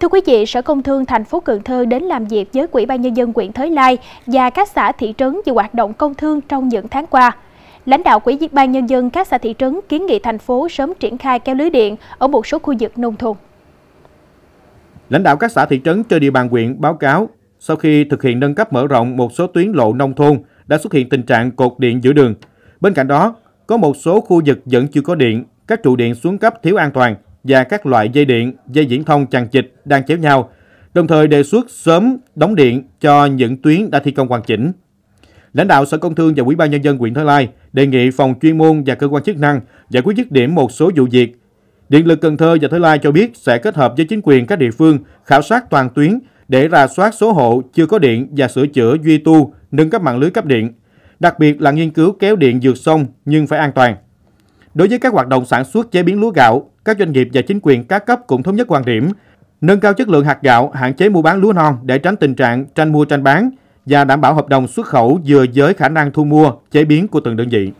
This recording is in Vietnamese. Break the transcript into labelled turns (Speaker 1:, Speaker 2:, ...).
Speaker 1: Thưa quý vị, Sở Công Thương thành phố Cần Thơ đến làm việc với Quỹ ban nhân dân huyện Thới Lai và các xã thị trấn về hoạt động công thương trong những tháng qua. Lãnh đạo Quỹ ban nhân dân các xã thị trấn kiến nghị thành phố sớm triển khai kéo lưới điện ở một số khu vực nông thôn.
Speaker 2: Lãnh đạo các xã thị trấn trên địa bàn huyện báo cáo sau khi thực hiện nâng cấp mở rộng một số tuyến lộ nông thôn đã xuất hiện tình trạng cột điện giữa đường. Bên cạnh đó, có một số khu vực vẫn chưa có điện, các trụ điện xuống cấp thiếu an toàn, và các loại dây điện, dây viễn thông chằng chịt đang chéo nhau, đồng thời đề xuất sớm đóng điện cho những tuyến đã thi công hoàn chỉnh. Lãnh đạo Sở Công Thương và Ủy ban nhân dân huyện Thới Lai đề nghị phòng chuyên môn và cơ quan chức năng giải quyết dứt điểm một số vụ việc. Điện lực Cần Thơ và Thới Lai cho biết sẽ kết hợp với chính quyền các địa phương khảo sát toàn tuyến để ra soát số hộ chưa có điện và sửa chữa duy tu, nâng cấp mạng lưới cấp điện, đặc biệt là nghiên cứu kéo điện vượt sông nhưng phải an toàn. Đối với các hoạt động sản xuất chế biến lúa gạo, các doanh nghiệp và chính quyền các cấp cũng thống nhất quan điểm nâng cao chất lượng hạt gạo, hạn chế mua bán lúa non để tránh tình trạng tranh mua tranh bán và đảm bảo hợp đồng xuất khẩu vừa với khả năng thu mua, chế biến của từng đơn vị.